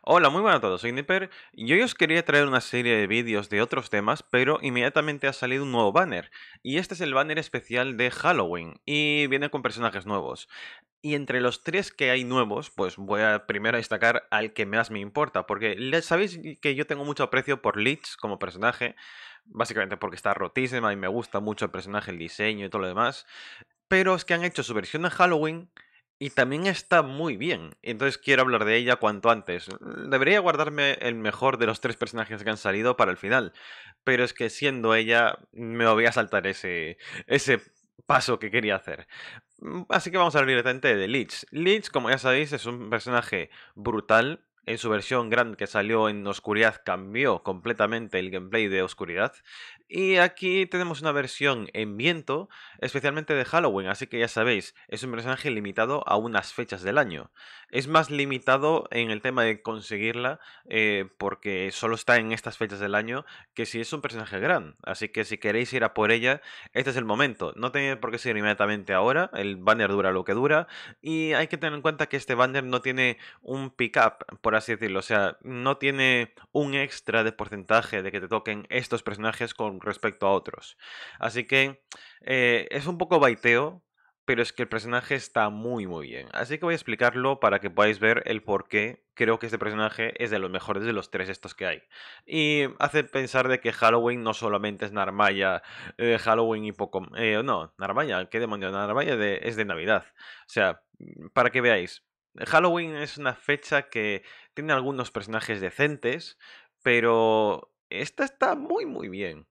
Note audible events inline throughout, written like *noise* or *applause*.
Hola, muy buenas a todos, soy Nipper y hoy os quería traer una serie de vídeos de otros temas, pero inmediatamente ha salido un nuevo banner. Y este es el banner especial de Halloween y viene con personajes nuevos. Y entre los tres que hay nuevos, pues voy a primero destacar al que más me importa, porque sabéis que yo tengo mucho aprecio por Leech como personaje, básicamente porque está rotísima y me gusta mucho el personaje, el diseño y todo lo demás, pero es que han hecho su versión de Halloween y también está muy bien. Entonces quiero hablar de ella cuanto antes. Debería guardarme el mejor de los tres personajes que han salido para el final. Pero es que siendo ella, me voy a saltar ese, ese paso que quería hacer. Así que vamos a hablar directamente de Leech. Leech, como ya sabéis, es un personaje brutal, en su versión grande que salió en Oscuridad cambió completamente el gameplay de Oscuridad. Y aquí tenemos una versión en viento, especialmente de Halloween, así que ya sabéis, es un personaje limitado a unas fechas del año. Es más limitado en el tema de conseguirla eh, porque solo está en estas fechas del año que si es un personaje gran. Así que si queréis ir a por ella, este es el momento. No tiene por qué ser inmediatamente ahora, el banner dura lo que dura y hay que tener en cuenta que este banner no tiene un pick-up, por así decirlo. O sea, no tiene un extra de porcentaje de que te toquen estos personajes con respecto a otros. Así que eh, es un poco baiteo, pero es que el personaje está muy muy bien. Así que voy a explicarlo para que podáis ver el por qué creo que este personaje es de los mejores de los tres estos que hay. Y hace pensar de que Halloween no solamente es Narmaya, eh, Halloween y poco... Eh, no, Narmaya, ¿qué demonio? Narmaya es de Navidad. O sea, para que veáis, Halloween es una fecha que tiene algunos personajes decentes, pero esta está muy, muy bien.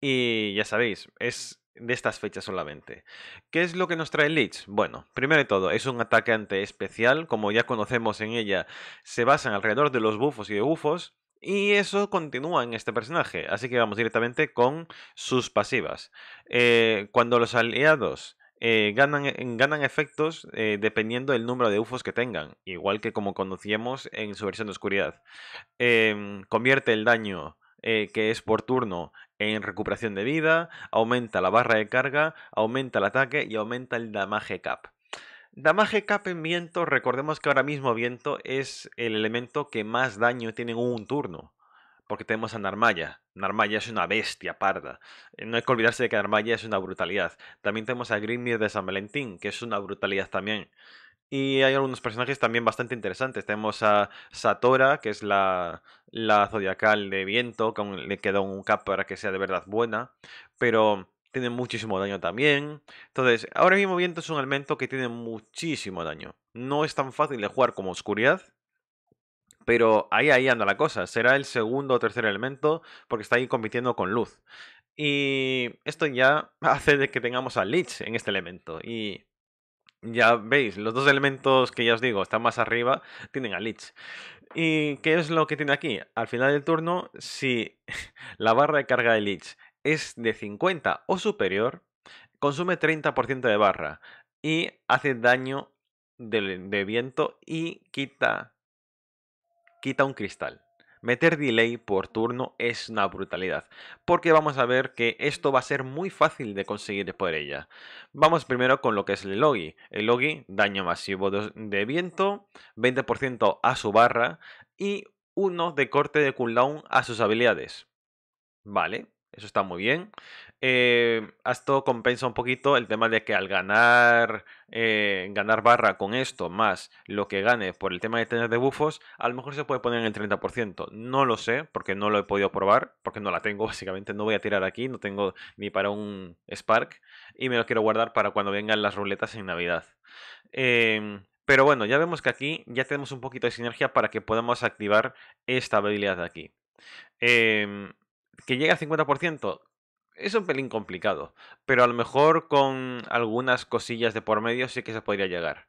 Y ya sabéis, es de estas fechas solamente. ¿Qué es lo que nos trae Leech? Bueno, primero de todo, es un ante especial, como ya conocemos en ella, se basan alrededor de los bufos y de bufos, y eso continúa en este personaje, así que vamos directamente con sus pasivas. Eh, cuando los aliados eh, ganan, eh, ganan, efectos eh, dependiendo del número de UFOs que tengan, igual que como conocíamos en su versión de oscuridad. Em, convierte el daño que es por turno en recuperación de vida, aumenta la barra de carga, aumenta el ataque y aumenta el damage cap. Damage cap en viento, recordemos que ahora mismo viento es el elemento que más daño tiene en un turno porque tenemos a Narmaya. Narmaya es una bestia parda. Eh, no hay que olvidarse de que Narmaya es una brutalidad. También tenemos a Grimir de San Valentín, que es una brutalidad también. Y hay algunos personajes también bastante interesantes. Tenemos a Satora, que es la, zodiacal de viento, que le queda un cap para que sea de verdad buena. Pero tiene muchísimo daño también. Entonces, ahora mismo viento es un elemento que tiene muchísimo daño. No es tan fácil de jugar como oscuridad, pero ahí, ahí anda la cosa. Será el segundo o tercer elemento porque está ahí compitiendo con luz. Y esto ya *laughs* hace de que tengamos a Lich en este elemento. Y ya veis, los dos elementos que ya os digo están más arriba, tienen a Lich. ¿Y qué es lo que tiene aquí? Al final del turno, si *laughs* la barra de carga de Lich es de 50 o superior, consume 30% de barra y hace daño de viento y quita quita un cristal. Meter delay por turno es una brutalidad, porque vamos a ver que esto va a ser muy fácil de conseguir por ella. Vamos primero con lo que es el logi. El logi, daño masivo de viento, 20% a su barra y 1 de corte de cooldown a sus habilidades. Vale, eso está muy bien esto eh, compensa un poquito el tema de que al ganar, eh, ganar barra con esto, más lo que gane por el tema de tener debufos, a lo mejor se puede poner en el 30%. No lo sé, porque no lo he podido probar, porque no la tengo *laughs* básicamente, no voy a tirar aquí, no tengo ni para un Spark, y me lo quiero guardar para cuando vengan las ruletas en Navidad. Em, pero bueno, ya vemos que aquí ya tenemos un poquito de sinergia para que podamos activar esta habilidad de aquí. Em, que llega al 50%, es un pelín complicado, pero a lo mejor con algunas cosillas de por medio sí que se podría llegar.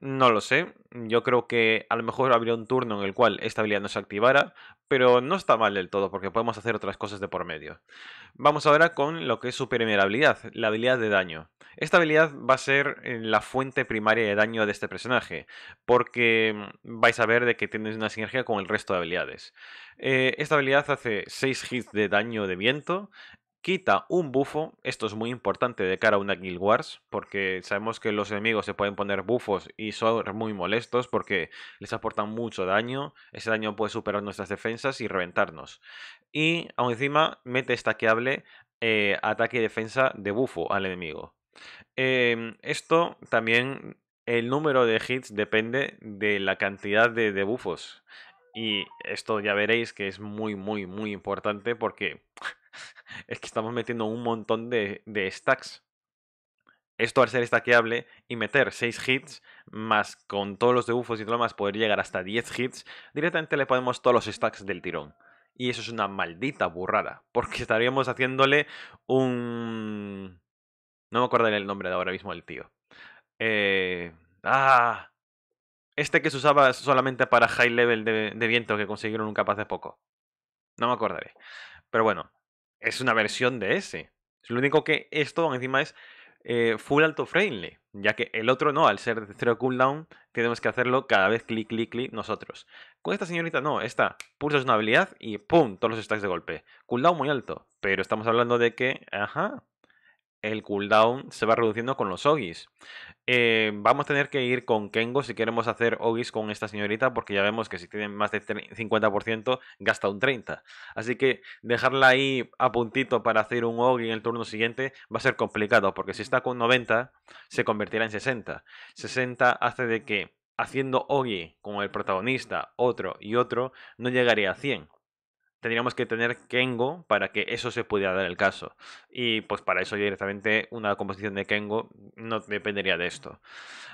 No lo sé, yo creo que a lo mejor habría un turno en el cual esta habilidad no se activara, pero no está mal del todo porque podemos hacer otras cosas de por medio. Vamos ahora con lo que es su primera habilidad, la habilidad de daño. Esta habilidad va a ser eh, la fuente primaria de daño de este personaje, porque mm, vais a ver de que tienes una sinergia con el resto de habilidades. Eh, esta habilidad hace 6 hits de daño de viento quita un bufo. Esto es muy importante de cara a una Guild Wars, porque sabemos que los enemigos se pueden poner bufos y son muy molestos porque les aportan mucho daño. Ese daño puede superar nuestras defensas y reventarnos. Y aún encima mete estaqueable eh, ataque y defensa de bufo al enemigo. Em, esto también, el número de hits depende de la cantidad de, de bufos. Y esto ya veréis que es muy, muy, muy importante porque *laughs* es que estamos metiendo un montón de, stacks. Esto al ser stackeable y meter 6 hits, más con todos los debufos y todo lo más, poder llegar hasta 10 hits, directamente le ponemos todos los stacks del tirón. Y eso es una maldita burrada, porque estaríamos haciéndole un... No me acuerdo el nombre de ahora mismo del tío. Eh... Ah, este que se usaba solamente para high level de, viento que consiguieron un capaz de poco. No me acordaré. Pero bueno, es una versión de ese. Lo único que esto encima es eh, full alto friendly, ya que el otro no, al ser de cero cooldown, tenemos que hacerlo cada vez clic, clic, clic nosotros. Con esta señorita no, esta pulsas una habilidad y ¡pum! todos los stacks de golpe. Cooldown muy alto, pero estamos hablando de que, ajá, el cooldown se va reduciendo con los Ogis. Eh, vamos a tener que ir con Kengo si queremos hacer Ogis con esta señorita, porque ya vemos que si tiene más de 50% gasta un 30%. Así que dejarla ahí a puntito para hacer un Ogi en el turno siguiente va a ser complicado, porque si está con 90 se convertirá en 60. 60 hace de que haciendo Ogi con el protagonista, otro y otro, no llegaría a 100 tendríamos que tener Kengo para que eso se pudiera dar el caso. Y pues para eso directamente una composición de Kengo no dependería de esto.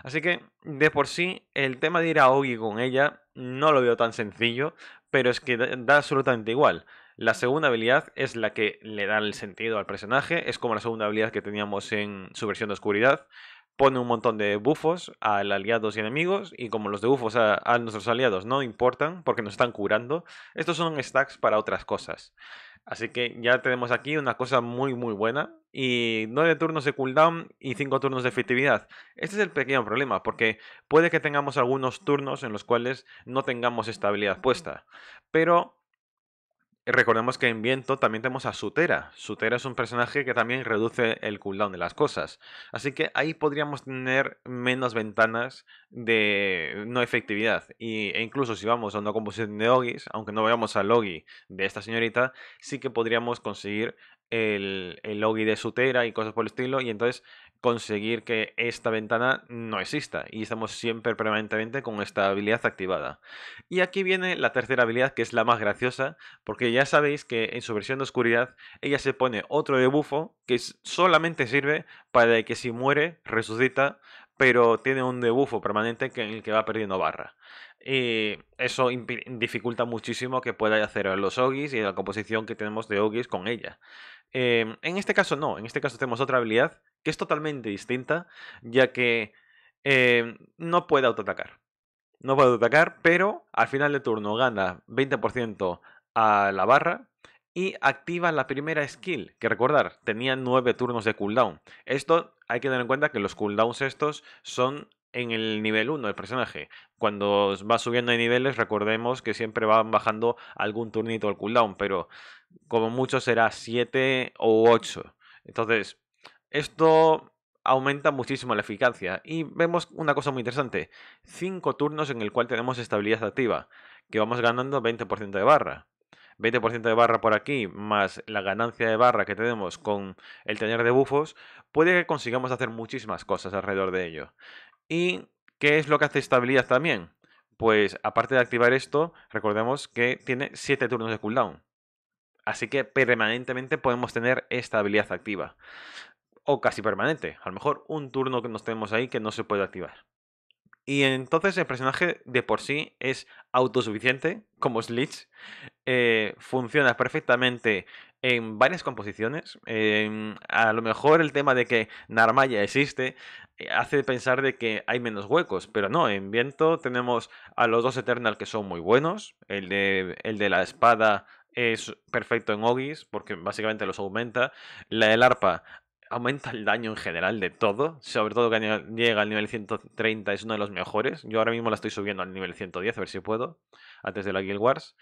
Así que de por sí el tema de ir a Ogi con ella no lo veo tan sencillo, pero es que da absolutamente igual. La segunda habilidad es la que le da el sentido al personaje, es como la segunda habilidad que teníamos en su versión de oscuridad pone un montón de bufos a aliados y enemigos, y como los de bufos a, nuestros aliados no importan porque nos están curando, estos son stacks para otras cosas. Así que ya tenemos aquí una cosa muy muy buena, y 9 turnos de cooldown y 5 turnos de efectividad. Este es el pequeño problema, porque puede que tengamos algunos turnos en los cuales no tengamos estabilidad puesta, pero eh, recordemos que en viento también tenemos a Sutera. Sutera es un personaje que también reduce el cooldown de las cosas. Así que ahí podríamos tener menos ventanas de no efectividad. Y, e incluso si vamos a una composición de Ogis, aunque no vayamos al Ogi de esta señorita, sí que podríamos conseguir el, el Ogi de Sutera y cosas por el estilo. Y entonces conseguir que esta ventana no exista y estamos siempre permanentemente con esta habilidad activada. Y aquí viene la tercera habilidad que es la más graciosa porque ya sabéis que en su versión de oscuridad ella se pone otro debufo que solamente sirve para que si muere resucita pero tiene un debufo permanente en el que va perdiendo barra. Y eso dificulta muchísimo que pueda hacer los Ogis y la composición que tenemos de Ogis con ella. Em, en este caso no, en este caso tenemos otra habilidad que es totalmente distinta, ya que em, no puede autoatacar. No puede autoatacar, pero al final de turno gana 20% a la barra y activa la primera skill, que recordar, tenía 9 turnos de cooldown. Esto hay que tener en cuenta que los cooldowns estos son en el nivel 1 del personaje. Cuando va subiendo de niveles, recordemos que siempre van bajando algún turnito el cooldown, pero como mucho será 7 o 8. Entonces, esto aumenta muchísimo la eficacia. Y vemos una cosa muy interesante: 5 turnos en el cual tenemos estabilidad activa, que vamos ganando 20% de barra. 20% de barra por aquí, más la ganancia de barra que tenemos con el tener de bufos, puede que consigamos hacer muchísimas cosas alrededor de ello. ¿Y qué es lo que hace estabilidad también? Pues aparte de activar esto, recordemos que tiene 7 turnos de cooldown. Así que permanentemente podemos tener esta habilidad activa. O casi permanente. A lo mejor un turno que nos tenemos ahí que no se puede activar. Y entonces el personaje de por sí es autosuficiente, como Slitch. Eh, funciona perfectamente en varias composiciones. a lo mejor el tema de que Narmaya existe eh, hace pensar de que hay menos huecos, pero no, en viento tenemos a los dos Eternal que son muy buenos. El de, el de la espada es perfecto en Ogis, porque básicamente los aumenta. La del arpa aumenta el daño en general de todo. Sobre todo que llega al nivel 130 es uno de los mejores. Yo ahora mismo la estoy subiendo al nivel 110, a ver si puedo, antes de la Guild Wars.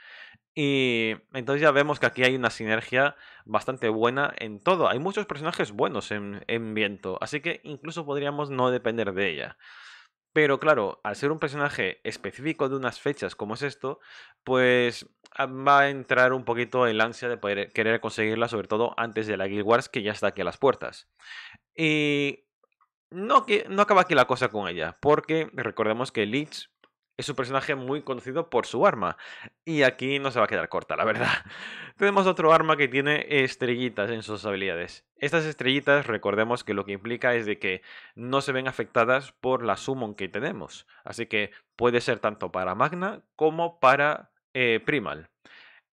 Y entonces ya vemos que aquí hay una sinergia bastante buena en todo. Hay muchos personajes buenos en, en viento, así que incluso podríamos no depender de ella. Pero claro, al ser un personaje específico de unas fechas como es esto, pues ah, va a entrar un poquito el ansia de poder querer conseguirla, sobre todo antes de la Guild Wars, que ya está aquí a las puertas. Y no, no acaba aquí la cosa con ella, porque recordemos que Leeds es un personaje muy conocido por su arma. Y aquí no se va a quedar corta, la verdad. *laughs* Tenemos otro arma que tiene estrellitas en sus habilidades. Estas estrellitas, recordemos que lo que implica es de que no se ven afectadas por la summon que tenemos. Así que puede ser tanto para Magna como para eh, Primal.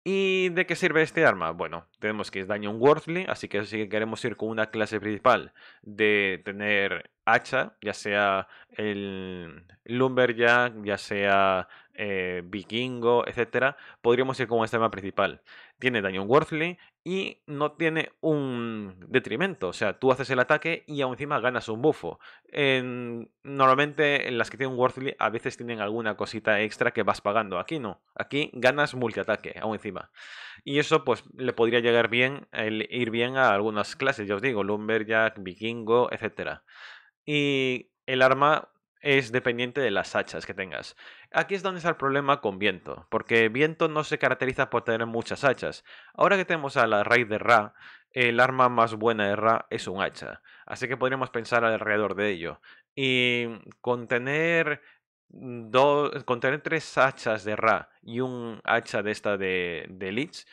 ¿Y de qué sirve este arma? Bueno, tenemos que es daño un worthly, así que si queremos ir con una clase principal de tener hacha, ya sea el lumberjack, ya sea eh, vikingo, etcétera, podríamos ir con este arma principal tiene daño worthly y no tiene un detrimento. O sea, tú haces el ataque y aún encima ganas un bufo. normalmente en las que tienen worthly a veces tienen alguna cosita extra que vas pagando. Aquí no. Aquí ganas multiataque aún encima. Y eso pues le podría llegar bien, ir bien a algunas clases, ya os digo, Lumberjack, Vikingo, etc. Y el arma es dependiente de las hachas que tengas. Aquí es donde está el problema con viento, porque viento no se caracteriza por tener muchas hachas. Ahora que tenemos a la raíz de Ra, el arma más buena de Ra es un hacha, así que podríamos pensar alrededor de ello. Y con tener, dos, con tener tres hachas de Ra y un hacha de esta de, de Lich,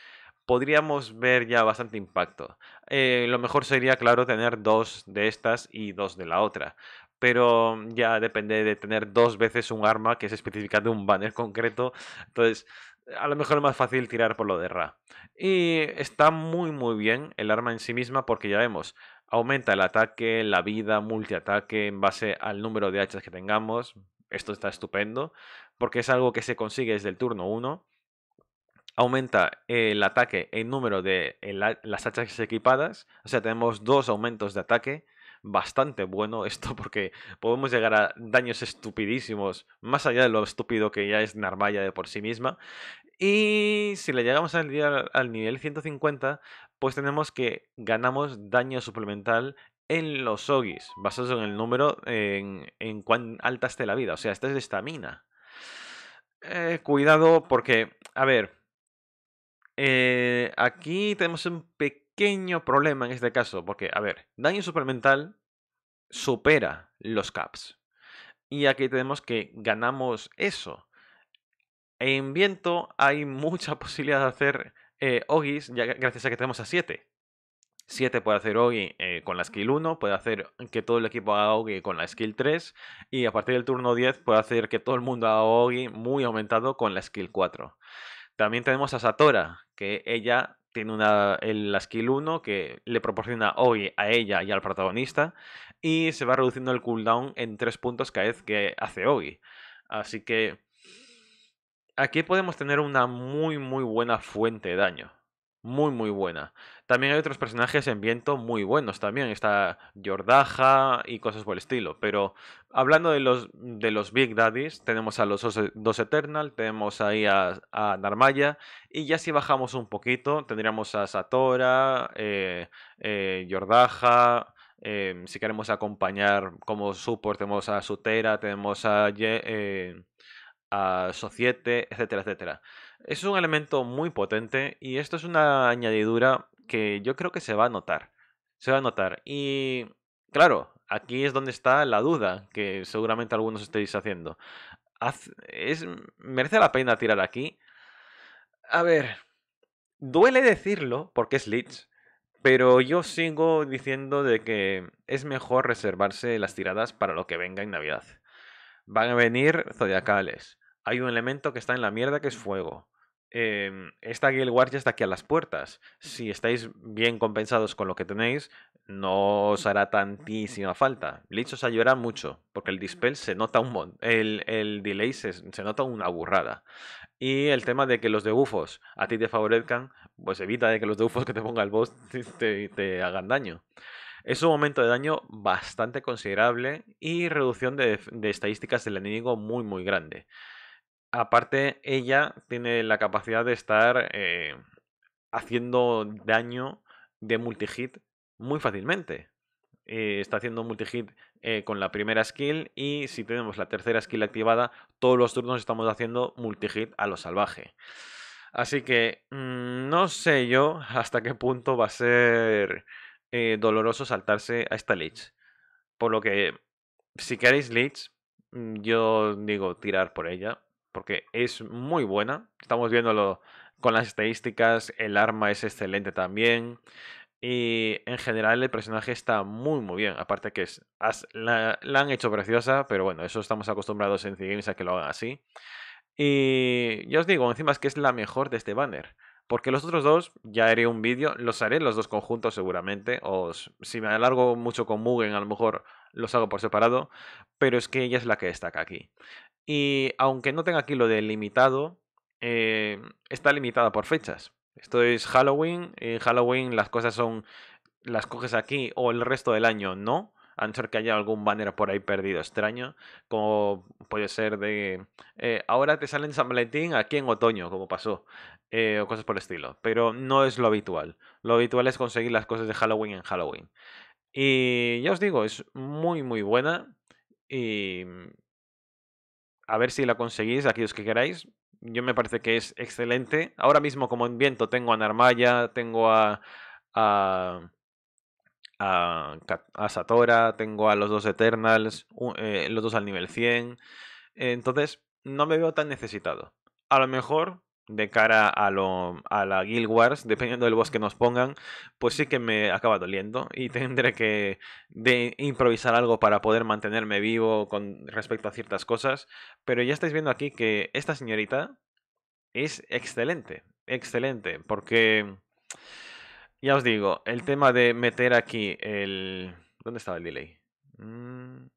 podríamos ver ya bastante impacto. Eh, lo mejor sería, claro, tener dos de estas y dos de la otra pero mm, ya depende de tener dos veces un arma que es específica de un banner *laughs* concreto. Entonces, a lo mejor es más fácil tirar por lo de Ra. Y está muy, muy bien el arma en sí misma porque ya vemos, aumenta el ataque, la vida, multiataque en base al número de hachas que tengamos. Esto está estupendo porque es algo que se consigue desde el turno 1 aumenta el ataque en número de las hachas equipadas. O sea, tenemos dos aumentos de ataque bastante bueno esto porque podemos llegar a daños estupidísimos, más allá de lo estúpido que ya es Narvaya de por sí misma. Y si le llegamos al, al nivel 150, pues tenemos que ganamos daño suplemental en los Ogis, basados en el número en, cuán alta esté la vida. O sea, esta es de estamina. Eh, cuidado porque, a ver, eh, aquí tenemos un pequeño pequeño problema en este caso, porque, a ver, daño mental supera los caps. Y aquí tenemos que ganamos eso. En viento hay *laughs* mucha posibilidad de hacer eh, Ogis, ya gracias a que tenemos a 7. 7 puede hacer Ogi eh, con la skill 1, puede hacer que todo el equipo haga Ogi con la skill 3 y a partir del turno 10 puede hacer que todo el mundo haga Ogi muy aumentado con la skill 4. También tenemos a Satora, que ella tiene una, el, la skill 1 que le proporciona hoy a ella y al protagonista y se va reduciendo el cooldown en 3 puntos cada vez que hace hoy. Así que aquí podemos tener una muy muy buena fuente de daño muy muy buena. También hay otros personajes en viento muy buenos también, está Yordaja y cosas por el estilo, pero hablando de los, de los Big Daddies, tenemos a los dos Eternal, tenemos ahí a, Narmaya, y ya si bajamos un poquito, tendríamos a Satora, eh, Yordaja, eh, eh, si queremos acompañar como support, tenemos a Sutera, tenemos a, eh, a Societe, etcétera, etcétera. Es un elemento muy potente y esto es una añadidura que yo creo que se va a notar. Se va a notar. Y claro, aquí es donde está la duda que seguramente algunos estéis haciendo. es, ¿Merece la pena tirar aquí? A ver, duele decirlo porque es Lich, pero yo sigo diciendo de que es mejor reservarse las tiradas para lo que venga en Navidad. Van a venir zodiacales, hay un elemento que está en la mierda que es fuego. Em, esta Guild Wars ya está aquí a las puertas. Si estáis bien compensados con lo que tenéis, no os hará tantísima falta. Blitz os ayudará mucho, porque el dispel se nota un montón. El, delay se, nota una burrada. Y el tema de que los debufos a ti te favorezcan, pues evita de que los debufos que te ponga el boss te, te hagan daño. Es un momento de daño bastante considerable y reducción de, de estadísticas del enemigo muy muy grande aparte ella tiene la capacidad de estar eh, haciendo daño de multi-hit muy fácilmente. Eh, está haciendo multi-hit eh, con la primera skill y si tenemos la tercera skill activada, todos los turnos estamos haciendo multi-hit a lo salvaje. Así que mm, no sé yo hasta qué punto va a ser doloroso saltarse a esta Leech. Por lo que si queréis leech, mm, yo digo tirar por ella porque es muy buena. Estamos viéndolo con las estadísticas, el arma es excelente también. Y en general el personaje está muy muy bien. Aparte que la, han hecho preciosa, pero bueno, eso estamos acostumbrados en c a que lo hagan así. Y ya os digo, encima es que es la mejor de este banner. Porque los otros dos, ya haré un vídeo, los haré los dos conjuntos seguramente. O si me alargo mucho con Mugen, a lo mejor los hago por separado. Pero es que ella es la que destaca aquí. Y aunque no tenga aquí lo de limitado, eh, está limitada por fechas. Esto es Halloween. Y Halloween las cosas son. las coges aquí o el resto del año no. A no ser que haya algún banner por ahí perdido extraño. Como puede ser de. Eh, ahora te salen en San Valentín aquí en otoño, como pasó. Eh, o cosas por el estilo. Pero no es lo habitual. Lo habitual es conseguir las cosas de Halloween en Halloween. Y ya os digo, es muy muy buena. Y a ver si la conseguís, aquellos que queráis. Yo me parece que es excelente. Ahora mismo, como en viento, tengo a Narmaya, tengo a, a, a, Satora, tengo a los dos Eternals, eh, los dos al nivel 100. Entonces, no me veo tan necesitado. A lo mejor de cara a, lo, a la Guild Wars, dependiendo del boss que nos pongan, pues sí que me acaba doliendo y *laughs* tendré que improvisar algo para poder mantenerme vivo con respecto a ciertas cosas. Pero ya estáis viendo aquí que esta señorita es excelente, excelente, porque ya os digo, el tema de meter aquí el... ¿Dónde estaba el delay? Mm.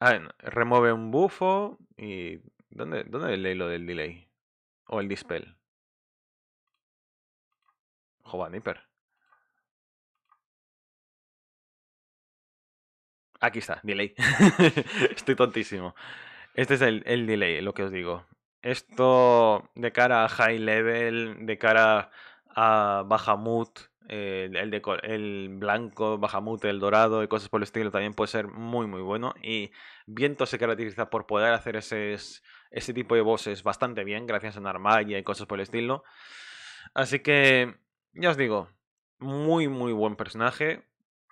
A ah, ver, remueve un bufo y ¿Dónde, dónde el lo del delay? O el dispel. Joder, Nipper. Aquí está, delay. *laughs* Estoy tontísimo. Este es el, el delay, lo que os digo. Esto de cara a high level, de cara a bajamut, eh, el, de, el blanco, bajamut, el dorado y cosas por el estilo también puede ser muy muy bueno. Y Viento se caracteriza por poder hacer ese ese tipo de voces bastante bien, gracias a Narmaya y cosas por el estilo. Así que, ya os digo, muy, muy buen personaje.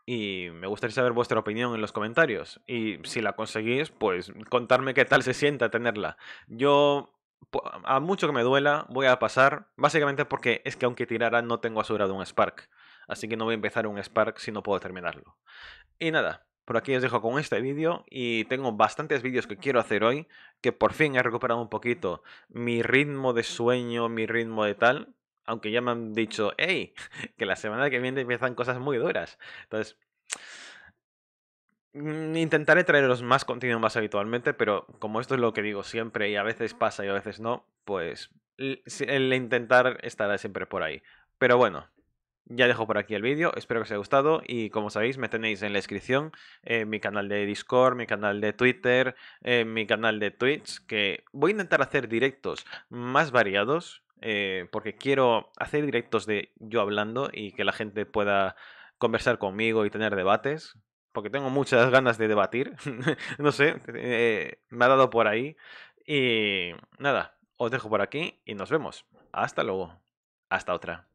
Y me gustaría saber vuestra opinión en los comentarios. Y si la conseguís, pues contarme qué tal se sienta tenerla. Yo, a mucho que me duela, voy a pasar. Básicamente porque es que aunque tirara, no tengo asegurado un Spark. Así que no voy a empezar un Spark si no puedo terminarlo. Y nada, por aquí os dejo con este vídeo y tengo bastantes vídeos que quiero hacer hoy, que por fin he recuperado un poquito mi ritmo de sueño, mi ritmo de tal, aunque ya me han dicho, hey, *laughs* que la semana que viene empiezan cosas muy duras. Entonces, mm, intentaré traeros más contenido más habitualmente, pero como esto es lo que digo siempre y a veces pasa y a veces no, pues el intentar estará siempre por ahí. Pero bueno, ya dejo por aquí el vídeo, espero que os haya gustado y como sabéis me tenéis en la descripción eh, mi canal de Discord, mi canal de Twitter, eh, mi canal de Twitch, que voy a intentar hacer directos más variados eh, porque quiero hacer directos de yo hablando y que la gente pueda conversar conmigo y tener debates, porque tengo muchas ganas de debatir, *laughs* no sé, me ha dado por ahí y nada, os dejo por aquí y nos vemos. Hasta luego, hasta otra.